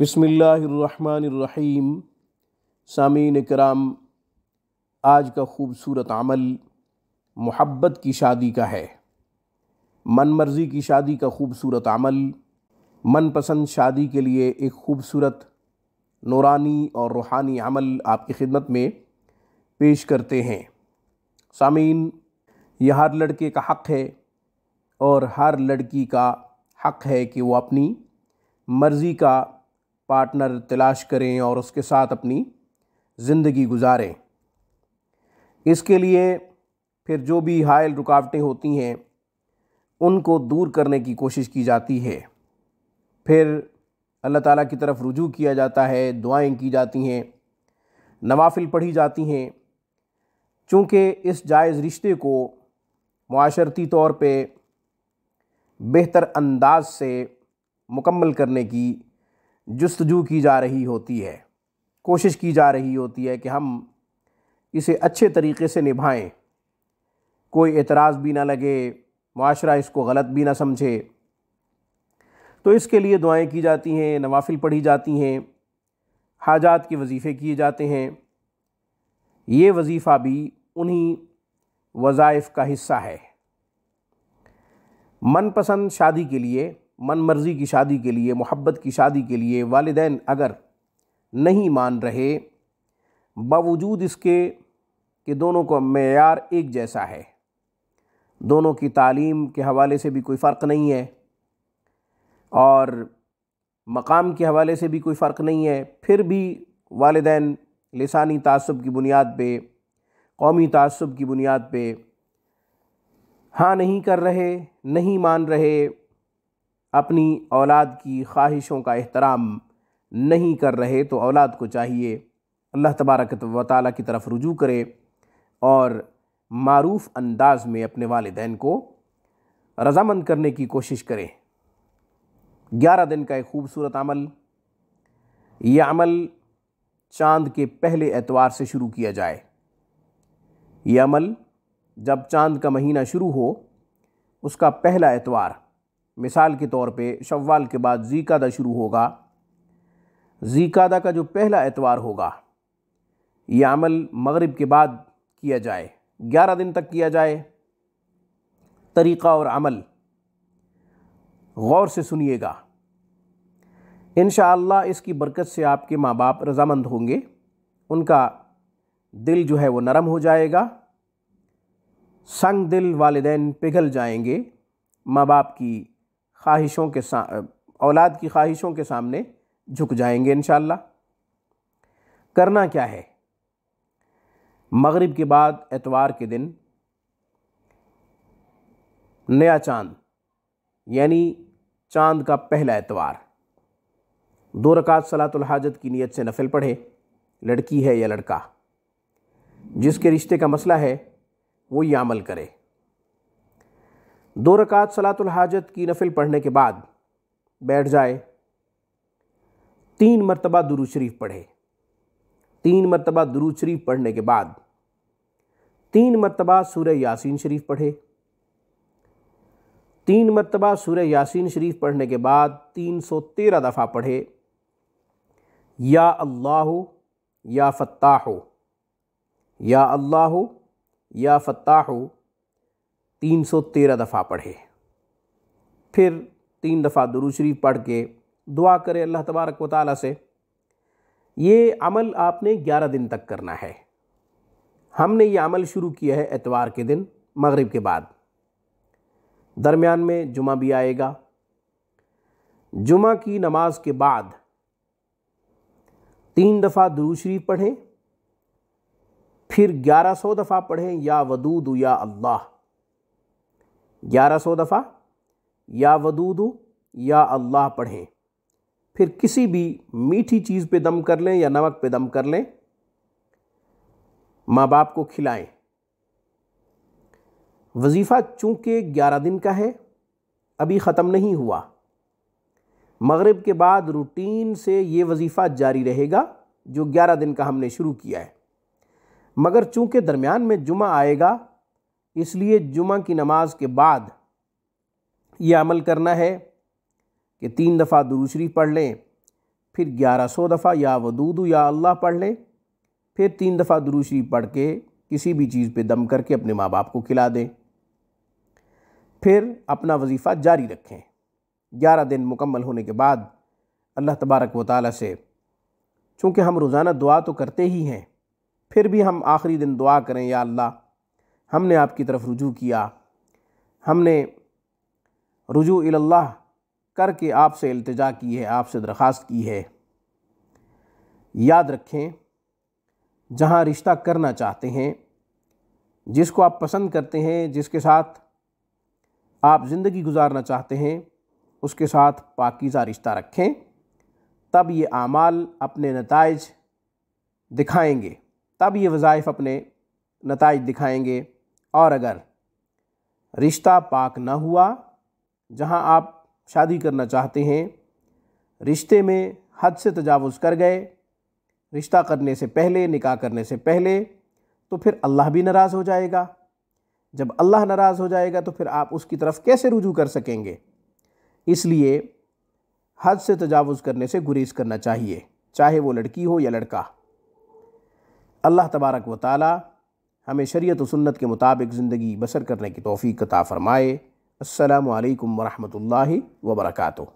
बसमीम सामीन कराम आज का ख़ूबसूरत अमल मोहब्बत की शादी का है मन मर्ज़ी की शादी का ख़ूबसूरत अमल मनपसंद शादी के लिए एक ख़ूबसूरत नौरानी और रूहानी अमल आपकी खिदमत में पेश करते हैं सामीन यह हर लड़के का हक़ है और हर लड़की का हक़ है कि वो अपनी मर्ज़ी का पार्टनर तलाश करें और उसके साथ अपनी ज़िंदगी गुजारें इसके लिए फिर जो भी हायल रुकावटें होती हैं उनको दूर करने की कोशिश की जाती है फिर अल्लाह ताला की तरफ रुजू किया जाता है दुआएं की जाती हैं नवाफिल पढ़ी जाती हैं चूँकि इस जायज़ रिश्ते को माशरती तौर पे बेहतर अंदाज से मुकम्मल करने की जस्तजू की जा रही होती है कोशिश की जा रही होती है कि हम इसे अच्छे तरीके से निभाएं कोई एतराज़ भी ना लगे माशरा इसको गलत भी ना समझे तो इसके लिए दुआएं की जाती हैं नवाफिल पढ़ी जाती हैं हाजात के वजीफ़े किए जाते हैं ये वजीफ़ा भी उन्हीं वज़ाइफ़ का हिस्सा है मनपसंद शादी के लिए मन मर्ज़ी की शादी के लिए मोहब्बत की शादी के लिए वालदेन अगर नहीं मान रहे बावजूद इसके कि दोनों का मैार एक जैसा है दोनों की तालीम के हवाले से भी कोई फ़र्क नहीं है और मकाम के हवाले से भी कोई फ़र्क नहीं है फिर भी वालदान लसानी तसब की बुनियाद पर कौमी तसब की बुनियाद पर हाँ नहीं कर रहे नहीं मान रहे अपनी औलाद की ख्वाहिशों का एहतराम नहीं कर रहे तो औलाद को चाहिए अल्लाह तबारक व ताली की तरफ रुजू करे और मरूफ़ अंदाज में अपने वालदेन को रजामंद करने की कोशिश करें ग्यारह दिन का एक खूबसूरत अमल यह अमल चांद के पहले एतवार से शुरू किया जाए यह अमल जब चांद का महीना शुरू हो उसका पहला एतवार मिसाल के तौर पे शव्वाल के बाद जीकादा शुरू होगा जीकादा का जो पहला एतवार होगा ये अमल मगरिब के बाद किया जाए ग्यारह दिन तक किया जाए तरीक़ा और अमल गौर से सुनिएगा इन इसकी बरकत से आपके माँ बाप रजामंद होंगे उनका दिल जो है वो नरम हो जाएगा संग दिल वालदेन पिघल जाएंगे माँ बाप की ख्वाहिशों के औलाद की ख्वाहिशों के सामने झुक जाएंगे इन करना क्या है मगरिब के बाद एतवार के दिन नया चांद यानी चांद का पहला एतवार दो रकात सलातुल हाजत की नीयत से नफिल पढ़े लड़की है या लड़का जिसके रिश्ते का मसला है वो ये अमल करे दो रकात सलातुल हाजत की नफिल पढ़ने के बाद बैठ जाए तीन मरतबा दुरूद शरीफ पढ़े तीन मरतबा दुरूद शरीफ पढ़ने के बाद तीन मरतबा सूर्य यासीन शरीफ पढ़े तीन मरतबा सूर्य यासीन शरीफ पढ़ने के बाद तीन सौ तेरह दफ़ा पढ़े या अल्लाह या हो या अल्लाह या हो तीन सौ तेरह दफ़ा पढ़े फिर तीन दफ़ा दुरू शरीफ पढ़ के दुआ करें अल्लाह तबारक वाली से ये अमल आपने ग्यारह दिन तक करना है हमने ये अमल शुरू किया है एतवार के दिन मगरिब के बाद दरमियान में जुमा भी आएगा जुमा की नमाज के बाद तीन दफ़ा शरीफ पढ़ें फिर ग्यारह सौ दफ़ा पढ़ें या वदूद या अल्लाह ग्यारह सौ दफ़ा या वदूदू या अल्लाह पढ़ें फिर किसी भी मीठी चीज़ पे दम कर लें या नमक पे दम कर लें माँ बाप को खिलाएं वजीफ़ा चूँकि ग्यारह दिन का है अभी ख़त्म नहीं हुआ मगरिब के बाद रूटीन से ये वजीफ़ा जारी रहेगा जो ग्यारह दिन का हमने शुरू किया है मगर चूँकि दरमियान में जुमा आएगा इसलिए जुमा की नमाज के बाद ये अमल करना है कि तीन दफ़ा दूसरी पढ़ लें फिर ग्यारह सौ दफ़ा या वदूदू या अल्लाह पढ़ लें फिर तीन दफ़ा दूसरी पढ़ के किसी भी चीज़ पे दम करके अपने माँ बाप को खिला दें फिर अपना वजीफ़ा जारी रखें ग्यारह दिन मुकम्मल होने के बाद अल्लाह तबारक व ताली से चूँकि हम रोज़ाना दुआ तो करते ही हैं फिर भी हम आखिरी दिन दुआ करें या अल्लाह हमने आपकी तरफ रुजू किया हमने रुजू इल्लाह करके आपसे अल्तजा की है आपसे दरख्वास्त की है याद रखें जहाँ रिश्ता करना चाहते हैं जिसको आप पसंद करते हैं जिसके साथ आप ज़िंदगी गुजारना चाहते हैं उसके साथ पाकिज़ा रिश्ता रखें तब ये आमाल अपने नतज दिखाएंगे तब ये वज़ाइफ़ अपने नतज दिखाएंगे और अगर रिश्ता पाक ना हुआ जहां आप शादी करना चाहते हैं रिश्ते में हद से तजावज़ कर गए रिश्ता करने से पहले निकाह करने से पहले तो फिर अल्लाह भी नाराज़ हो जाएगा जब अल्लाह नाराज़ हो जाएगा तो फिर आप उसकी तरफ़ कैसे रुजू कर सकेंगे इसलिए हद से तजावज़ करने से गुरेज करना चाहिए चाहे वो लड़की हो या लड़का अल्लाह तबारक व ताली हमें शरीयत सुन्नत के मुताबिक ज़िंदगी बसर करने की तोफ़ी कता फ़रमाए अल्लाम वरहमल वर्का